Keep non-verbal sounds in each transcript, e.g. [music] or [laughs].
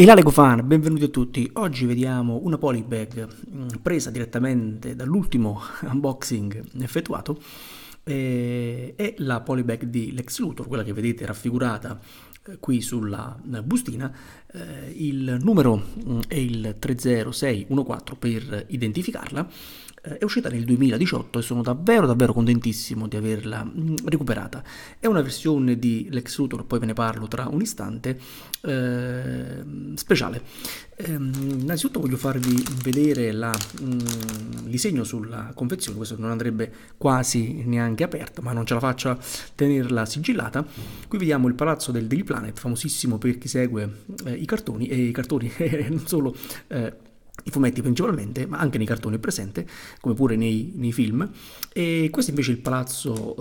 E la Lego Fan, benvenuti a tutti. Oggi vediamo una polybag mm, presa direttamente dall'ultimo [laughs] unboxing effettuato. è eh, la polybag di Lex Luthor, quella che vedete raffigurata eh, qui sulla eh, bustina. il numero mm, è il 30614 per identificarla eh, è uscita nel 2018 e sono davvero davvero contentissimo di averla mm, recuperata. È una versione di Lex Luthor, poi ve ne parlo tra un istante, eh, speciale. Eh, innanzitutto voglio farvi vedere la, mh, mm, disegno sulla confezione, questo non andrebbe quasi neanche aperto, ma non ce la faccio a tenerla sigillata. Qui vediamo il palazzo del Daily Planet, famosissimo per chi segue eh, i cartoni, e i cartoni [laughs] non solo... Eh, i fumetti principalmente, ma anche nei cartoni è presente, come pure nei, nei film. E questo invece è il palazzo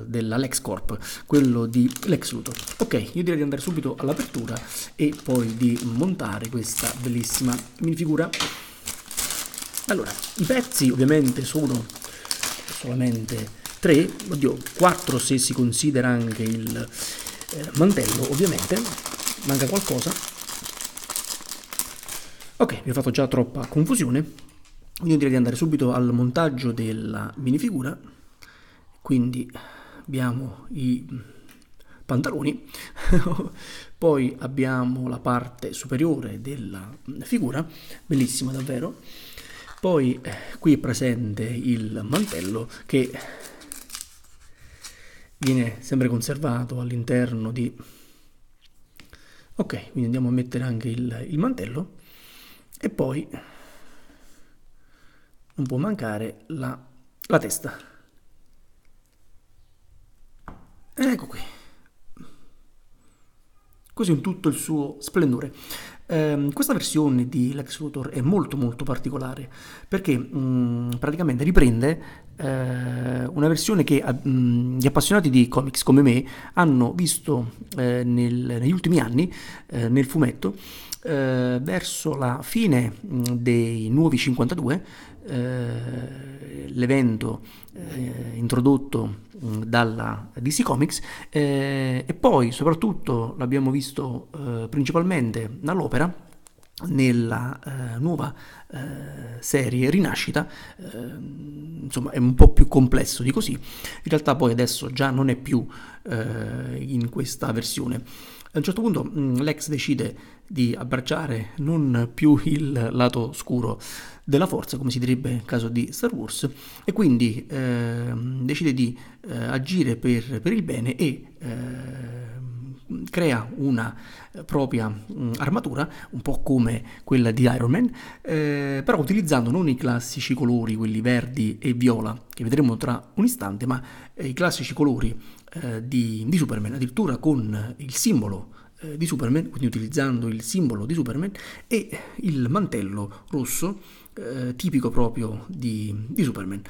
uh, della Lex Corp, quello di Lex Luthor. Ok, io direi di andare subito all'apertura e poi di montare questa bellissima minifigura. Allora, i pezzi ovviamente sono solamente tre, oddio, quattro se si considera anche il eh, mantello, ovviamente, manca qualcosa Ok, vi ho fatto già troppa confusione, quindi direi di andare subito al montaggio della minifigura. Quindi abbiamo i pantaloni, [laughs] poi abbiamo la parte superiore della figura, bellissima davvero. Poi eh, qui è presente il mantello che viene sempre conservato all'interno di... Ok, quindi andiamo a mettere anche il, il mantello e poi non può mancare la, la testa. Ecco qui. Così in tutto il suo splendore. Eh, questa versione di Lex Luthor è molto molto particolare perché mh, mm, praticamente riprende eh, una versione che mh, mm, gli appassionati di comics come me hanno visto eh, nel, negli ultimi anni eh, nel fumetto eh, verso la fine mm, dei nuovi 52 eh, l'evento eh, introdotto mm, dalla DC Comics eh, e poi soprattutto l'abbiamo visto eh, principalmente nell'opera nella eh, nuova eh, serie Rinascita, eh, insomma è un po' più complesso di così, in realtà poi adesso già non è più in questa versione. A un certo punto mh, mm, Lex decide di abbracciare non più il lato scuro della forza, come si direbbe nel caso di Star Wars, e quindi eh, decide di eh, agire per, per, il bene e ehm, crea una propria mh, mm, armatura, un po' come quella di Iron Man, eh, però utilizzando non i classici colori, quelli verdi e viola, che vedremo tra un istante, ma eh, i classici colori eh, di, di, Superman, addirittura con il simbolo eh, di Superman, quindi utilizzando il simbolo di Superman e il mantello rosso eh, tipico proprio di, di Superman.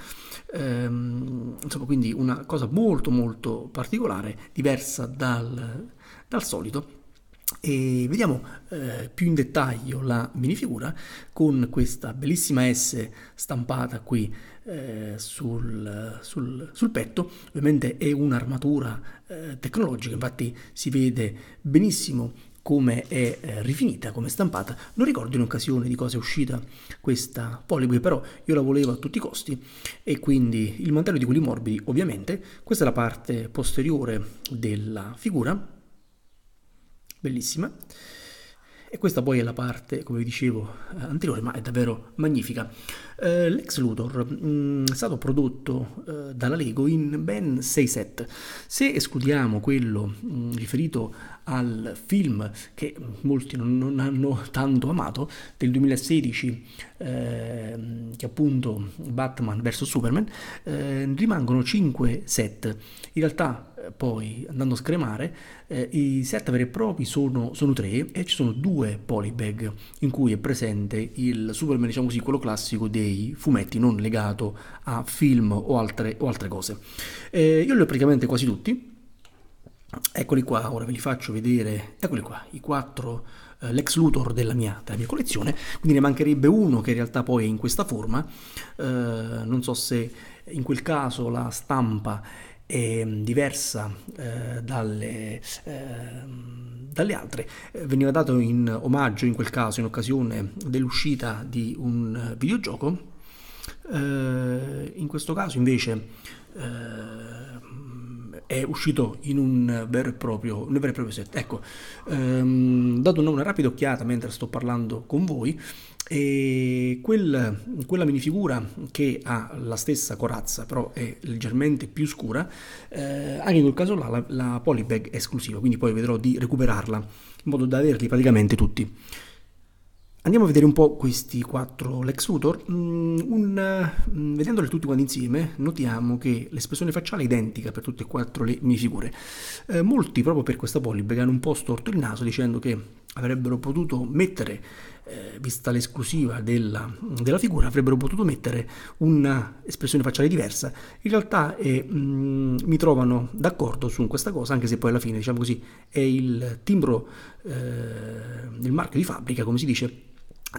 Ehm, insomma, quindi una cosa molto molto particolare, diversa dal, dal solito e vediamo eh, più in dettaglio la minifigura con questa bellissima S stampata qui eh, sul, sul, sul, petto. Ovviamente è un'armatura eh, tecnologica, infatti si vede benissimo come è eh, rifinita, come è stampata. Non ricordo in occasione di cosa è uscita questa Polybui, però io la volevo a tutti i costi e quindi il mantello di quelli morbidi ovviamente. Questa è la parte posteriore della figura bellissima. E questa poi è la parte, come vi dicevo, eh, anteriore, ma è davvero magnifica. Eh, L'ex Luthor mh, mm, è stato prodotto eh, dalla Lego in ben 6 set. Se escludiamo quello mh, mm, riferito al film che molti non, hanno tanto amato del 2016 eh, che appunto Batman vs Superman eh, rimangono 5 set in realtà eh, poi andando a scremare eh, i set veri e propri sono, sono, tre e ci sono due polybag in cui è presente il Superman diciamo così quello classico dei fumetti non legato a film o altre, o altre cose eh, io li ho praticamente quasi tutti Eccoli qua, ora ve li faccio vedere, eccoli qua, i quattro eh, Lex Luthor della mia, della mia, collezione, quindi ne mancherebbe uno che in realtà poi è in questa forma, eh, non so se in quel caso la stampa è mm, diversa eh, dalle, ehm, dalle, altre, eh, veniva dato in omaggio in quel caso, in occasione dell'uscita di un eh, videogioco, eh, in questo caso invece è uscito in un vero e proprio, un vero e proprio set. Ecco, ehm, dato una, rapida occhiata mentre sto parlando con voi, e quel, quella minifigura che ha la stessa corazza, però è leggermente più scura, eh, anche in quel caso là la, la polybag è esclusiva, quindi poi vedrò di recuperarla in modo da averli praticamente tutti. Andiamo a vedere un po' questi quattro Lex Luthor. Mm, un, mm, vedendoli tutti quanti insieme, notiamo che l'espressione facciale è identica per tutte e quattro le mie figure. Eh, molti, proprio per questa polibrica, hanno un po' storto il naso dicendo che avrebbero potuto mettere, eh, vista l'esclusiva della, della, figura, avrebbero potuto mettere un'espressione facciale diversa. In realtà eh, mh, mm, mi trovano d'accordo su questa cosa, anche se poi alla fine, diciamo così, è il timbro, eh, il marchio di fabbrica, come si dice,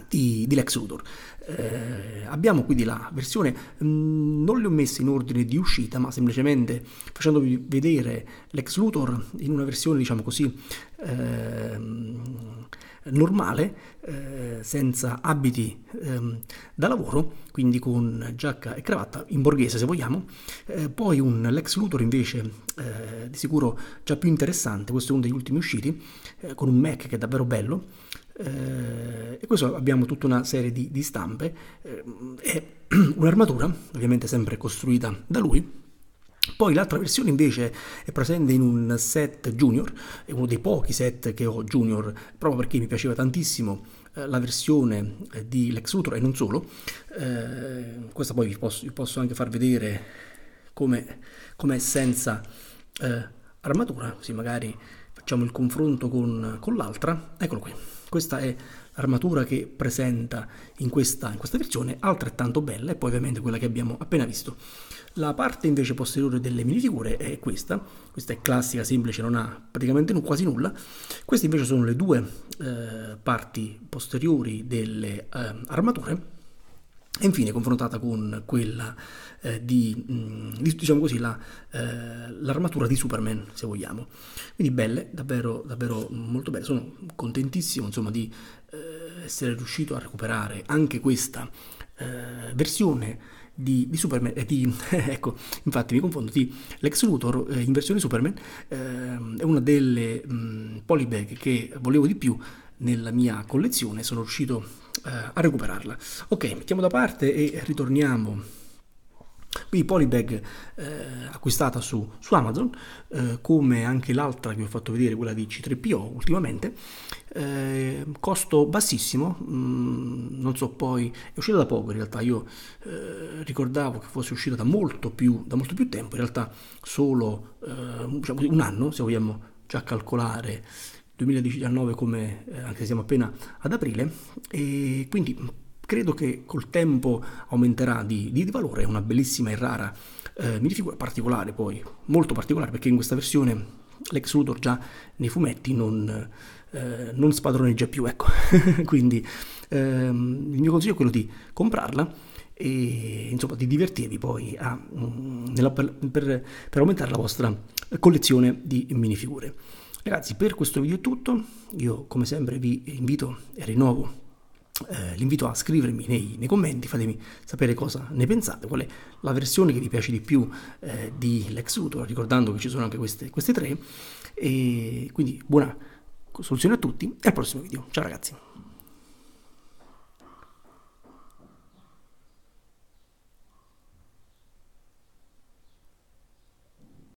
di, di, Lex Luthor. Eh, abbiamo quindi la versione, mh, mm, non le ho messe in ordine di uscita, ma semplicemente facendovi vedere Lex Luthor in una versione, diciamo così, eh, normale, eh, senza abiti ehm, da lavoro, quindi con giacca e cravatta, in borghese se vogliamo. Eh, poi un Lex Luthor invece, eh, di sicuro già più interessante, questo è uno degli ultimi usciti, eh, con un Mac che è davvero bello. Eh, e questo abbiamo tutta una serie di, di stampe. Eh, è [clears throat] un'armatura, ovviamente sempre costruita da lui. Poi l'altra versione invece è presente in un set junior, è uno dei pochi set che ho junior, proprio perché mi piaceva tantissimo eh, la versione eh, di Lex Luthor e non solo. Eh, questa poi vi posso, vi posso, anche far vedere come, come senza eh, armatura, così magari facciamo il confronto con, con l'altra. Eccolo qui. Questa è l'armatura che presenta in questa, in questa versione, altrettanto bella, e poi ovviamente quella che abbiamo appena visto. La parte invece posteriore delle minifigure è questa, questa è classica, semplice, non ha praticamente n- quasi nulla. Queste invece sono le due eh, parti posteriori delle eh, armature e infine confrontata con quella eh, di, mm, di, diciamo così, la, eh, l'armatura di Superman, se vogliamo. Quindi belle, davvero, davvero molto belle. Sono contentissimo insomma, di eh, essere riuscito a recuperare anche questa eh, versione di, di, Superman, eh, di, [laughs] ecco, infatti mi confondo, di Lex Luthor eh, in versione Superman eh, è una delle mh, mm, polybag che volevo di più nella mia collezione, sono riuscito eh, a recuperarla. Ok, mettiamo da parte e ritorniamo. Qui Polybag eh, acquistata su, su Amazon, eh, come anche l'altra che vi ho fatto vedere, quella di C3PO ultimamente, eh, costo bassissimo, mh, mm, non so poi, è uscita da poco in realtà, io eh, ricordavo che fosse uscita da molto più, da molto più tempo, in realtà solo eh, diciamo, un anno, se vogliamo già calcolare 2019 come eh, anche se siamo appena ad aprile e quindi credo che col tempo aumenterà di, di valore, è una bellissima e rara eh, minifigura particolare poi, molto particolare perché in questa versione l'ex Luthor già nei fumetti non, eh, non spadroneggia più, ecco, [laughs] quindi ehm, il mio consiglio è quello di comprarla e insomma di divertirvi poi a, mh, mm, nella, per, per, per aumentare la vostra collezione di minifigure. Ragazzi, per questo video è tutto. Io come sempre vi invito e rinnovo eh, l'invito a scrivermi nei, nei, commenti, fatemi sapere cosa ne pensate, qual è la versione che vi piace di più eh, di Lex Luthor, ricordando che ci sono anche queste, queste tre. E quindi buona soluzione a tutti e al prossimo video. Ciao ragazzi!